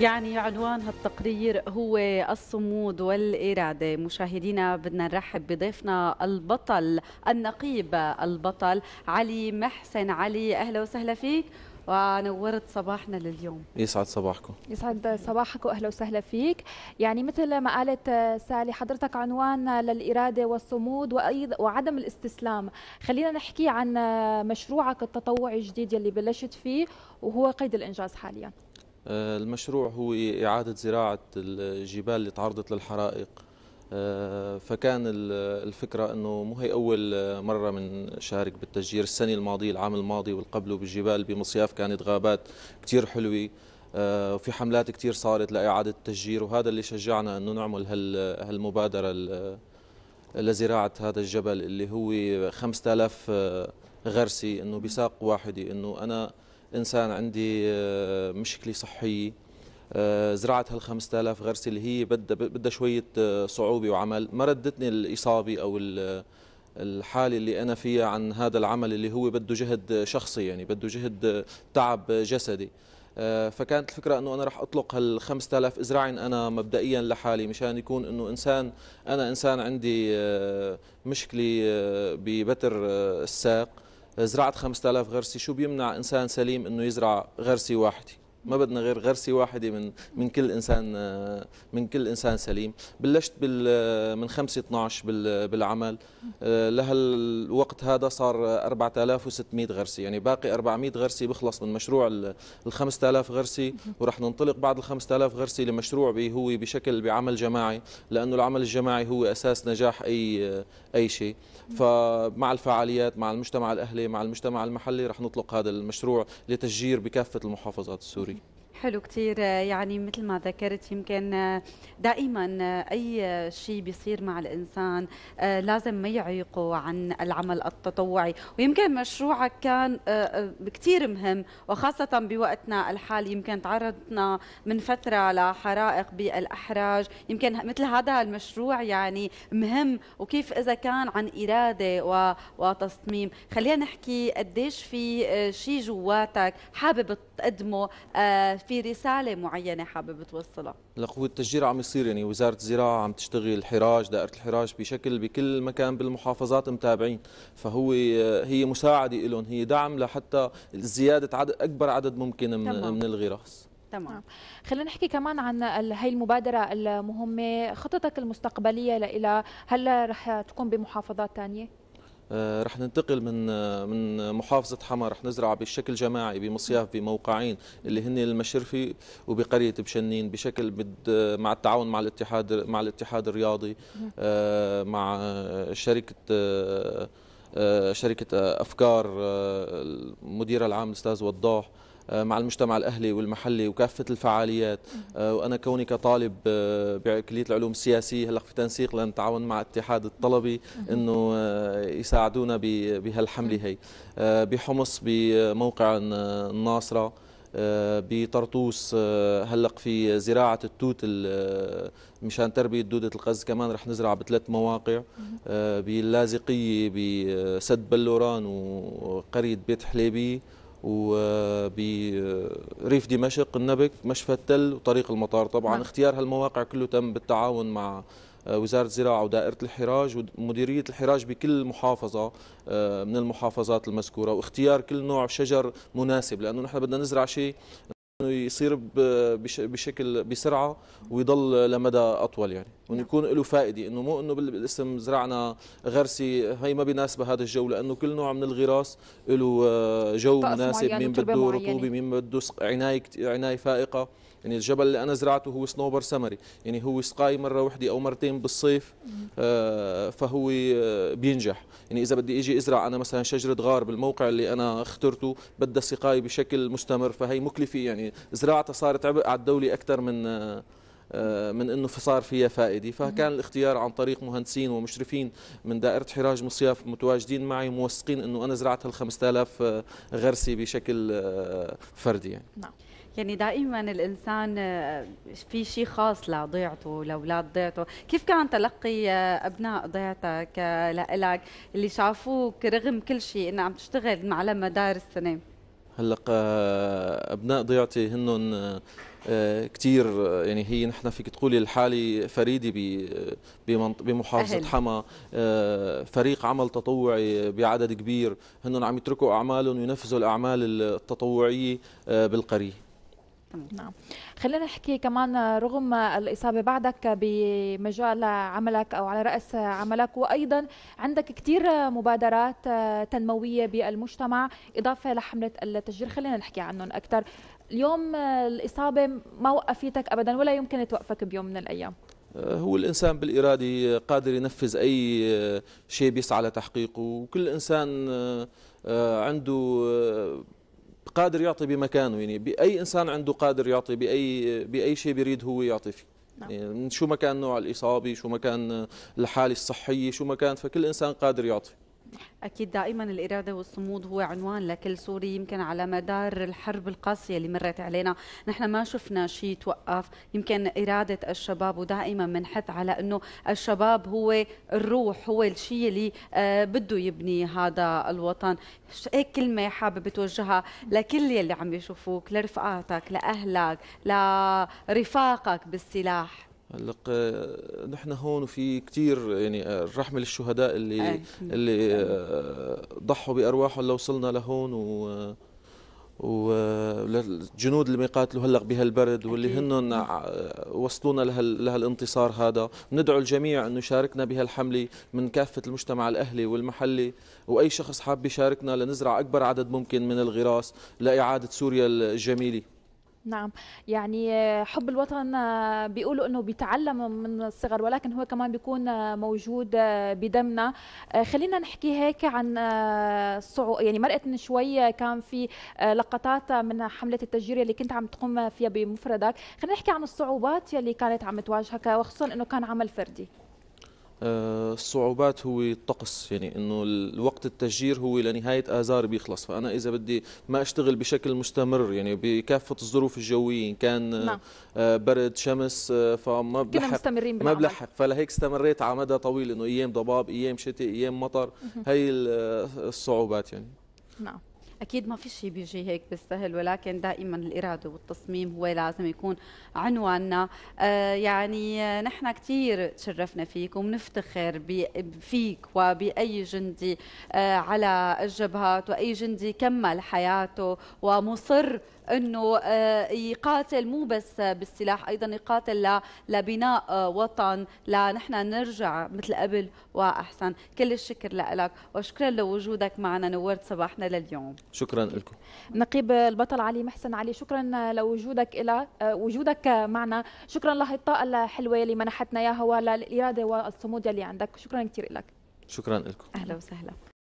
يعني عنوان هالتقرير هو الصمود والإرادة مشاهدينا بدنا نرحب بضيفنا البطل النقيب البطل علي محسن علي أهلا وسهلا فيك ونورت صباحنا لليوم يسعد صباحكم يسعد صباحك واهلا وسهلا فيك يعني مثل ما قالت سالي حضرتك عنوان للاراده والصمود وعدم الاستسلام خلينا نحكي عن مشروعك التطوعي الجديد يلي بلشت فيه وهو قيد الانجاز حاليا آه، المشروع هو إعادة زراعة الجبال اللي تعرضت للحرائق آه، فكان الفكرة أنه مو هي أول مرة من شارك بالتشجير السنة الماضية العام الماضي والقبله بالجبال بمصياف كانت غابات كتير حلوة آه، وفي حملات كتير صارت لإعادة التشجير وهذا اللي شجعنا أنه نعمل هالمبادرة لزراعة هذا الجبل اللي هو 5000 غرسي أنه بساق واحدة أنه أنا انسان عندي آه، مشكله صحيه آه، زرعت هال 5000 غرسه اللي هي بدها بدها شويه آه، صعوبه وعمل ما ردتني الاصابه او الحالة اللي أنا فيها عن هذا العمل اللي هو بده جهد شخصي يعني بده جهد تعب جسدي فكانت الفكرة أنه أنا راح أطلق هال 5000 إزراعين أنا مبدئيا لحالي مشان يكون أنه إنسان أنا إنسان عندي مشكلة ببتر الساق زرعت 5000 غرسي شو بيمنع انسان سليم انه يزرع غرسي واحده ما بدنا غير غرسه واحده من من كل انسان آه، من كل انسان سليم بلشت بال آه، من 5 12 آه، بالعمل لهالوقت هذا صار 4600 غرسه يعني باقي 400 غرسه بخلص من مشروع ال 5000 غرسه ورح ننطلق بعد ال 5000 غرسه لمشروع هو بشكل بعمل جماعي لانه العمل الجماعي هو اساس نجاح اي اي شيء فمع الفعاليات مع المجتمع الاهلي مع المجتمع المحلي رح نطلق هذا المشروع لتشجير بكافه المحافظات السوريه حلو كثير يعني مثل ما ذكرت يمكن دائما اي شيء بيصير مع الانسان لازم ما يعيقه عن العمل التطوعي ويمكن مشروعك كان آه، آه، كثير مهم وخاصة بوقتنا الحالي يمكن تعرضنا من فترة لحرائق بالاحراج يمكن مثل هذا المشروع يعني مهم وكيف اذا كان عن اراده وتصميم خلينا نحكي قديش في آه، شيء جواتك حابب تقدمه في رساله معينه حابب توصلها؟ لك هو التشجير عم يصير يعني وزاره الزراعه عم تشتغل حراج دائره الحراج بشكل بكل مكان بالمحافظات متابعين فهو هي مساعده لهم هي دعم لحتى زياده عدد اكبر عدد ممكن من, تمام. من الغراس تمام نعم. خلينا نحكي كمان عن هي المبادرة المهمة خطتك المستقبلية لها هل رح تكون بمحافظات ثانيه؟ آه، رح ننتقل من آه، من محافظة حما رح نزرع بشكل جماعي بمصياف بموقعين اللي هن المشرفي وبقرية بشنين بشكل آه، مع التعاون مع الاتحاد مع الاتحاد الرياضي مع شركة شركة أفكار المدير العام الأستاذ وضاح آه، مع المجتمع الاهلي والمحلي وكافه الفعاليات آه، وانا كوني كطالب آه، بكليه العلوم السياسيه هلا في تنسيق لنتعاون مع اتحاد الطلبي انه يساعدونا بهالحمله هي بحمص بموقع الناصره بطرطوس هلق في زراعة التوت مشان تربية دودة القز كمان رح نزرع بثلاث مواقع باللاذقية بسد بلوران وقرية بيت حليبي وبريف دمشق النبك مشفى التل وطريق المطار طبعا نعم. اختيار هالمواقع كله تم بالتعاون مع آه، وزارة الزراعة ودائرة الحراج ومديرية الحراج بكل محافظة آه، من المحافظات المذكورة واختيار كل نوع شجر مناسب لأنه نحن بدنا نزرع شيء يصير بشكل بسرعة ويضل لمدى أطول يعني نعم. وانه يكون له فائده انه مو انه بالاسم زرعنا غرسي هي ما بيناسبها هذا الجو لانه كل نوع من الغراس له آه، جو مناسب مين بده رطوبه مين بده عنايه عنايه فائقه يعني الجبل اللي انا زرعته هو سنوبر سمري يعني هو سقاي مره وحده او مرتين بالصيف آه فهو آه، بينجح يعني اذا بدي اجي ازرع انا مثلا شجره غار بالموقع اللي انا اخترته بدها سقاي بشكل مستمر فهي مكلفه يعني زراعتها صارت عبء على الدوله اكثر من آه آه، من انه صار فيها فائده فكان الاختيار عن طريق مهندسين ومشرفين من دائره حراج مصياف متواجدين معي موثقين انه انا زرعت هال 5000 آه، غرسه بشكل آه، فردي يعني نعم يعني دائما الانسان في شيء خاص لضيعته لاولاد ضيعته، كيف كان تلقي ابناء ضيعتك لك اللي شافوك رغم كل شيء انه عم تشتغل على مدار السنه؟ هلق ابناء ضيعتي هن آه، كثير آه، يعني هي نحن فيك تقولي الحالة فريدة آه، بمحافظة حما فريق عمل تطوعي بعدد كبير هن عم يتركوا أعمالهم وينفذوا الأعمال التطوعية بالقرية نعم خلينا نحكي كمان رغم الإصابة بعدك بمجال عملك أو على رأس عملك وأيضا عندك كثير مبادرات تنموية بالمجتمع إضافة لحملة التشجير خلينا نحكي عنهم أكثر اليوم آه، الإصابة ما وقفتك أبدا ولا يمكن توقفك بيوم من الأيام آه، هو الإنسان بالإرادة قادر ينفذ أي آه، شيء بيسعى لتحقيقه وكل إنسان عنده قادر يعطي بمكانه يعني بأي إنسان عنده قادر يعطي بأي, بأي شيء بيريد هو يعطي فيه نعم. يعني شو ما كان نوع الإصابة شو ما كان الحالة الصحية شو ما فكل إنسان قادر يعطي أكيد دائما الإرادة والصمود هو عنوان لكل سوري يمكن على مدار الحرب القاسية اللي مرت علينا نحن ما شفنا شيء توقف يمكن إرادة الشباب ودائما بنحث على أنه الشباب هو الروح هو الشيء اللي آه، بده يبني هذا الوطن أي كلمة حابب توجهها لكل يلي عم يشوفوك لرفقاتك لأهلك لرفاقك بالسلاح هلق نحن هون في كثير يعني آه، الرحمه للشهداء اللي أي. آه، اللي آه، ضحوا بارواحهم لوصلنا لهون و والجنود اللي بيقاتلوا هلق بهالبرد واللي هن وصلونا لهالانتصار هذا ندعو الجميع انه يشاركنا بهالحمله من كافه المجتمع الاهلي والمحلي واي شخص حاب يشاركنا لنزرع اكبر عدد ممكن من الغراس لاعاده سوريا الجميله نعم يعني حب الوطن بيقولوا انه بيتعلم من الصغر ولكن هو كمان بيكون موجود بدمنا خلينا نحكي هيك عن صعو يعني مرقت من شوي كان في لقطات من حمله التشجير اللي كنت عم تقوم فيها بمفردك خلينا نحكي عن الصعوبات يلي كانت عم تواجهك وخصوصا انه كان عمل فردي آه، الصعوبات هو الطقس يعني انه الوقت التشجير هو لنهايه اذار بيخلص فانا اذا بدي ما اشتغل بشكل مستمر يعني بكافه الظروف الجويه ان كان آه، نعم. آه، برد شمس فما بلحق كنا مستمرين ما بلحق فلهيك استمريت على مدى طويل انه ايام ضباب ايام شتاء ايام مطر هي الصعوبات يعني نعم اكيد ما في شيء بيجي هيك بالسهل ولكن دائما الاراده والتصميم هو لازم يكون عنواننا آه يعني آه، نحن كثير تشرفنا فيك ونفتخر فيك وباي جندي آه على الجبهات واي جندي كمل حياته ومصر انه آه، يقاتل مو بس بالسلاح ايضا يقاتل لبناء آه، وطن لنحن نرجع مثل قبل واحسن كل الشكر لك وشكرا لوجودك معنا نورت صباحنا لليوم شكرا لكم نقيب البطل علي محسن علي شكرا لوجودك الى آه، وجودك معنا شكرا الطاقه الحلوه اللي منحتنا اياها والاراده والصمود اللي عندك شكرا كثير لك شكرا لكم اهلا وسهلا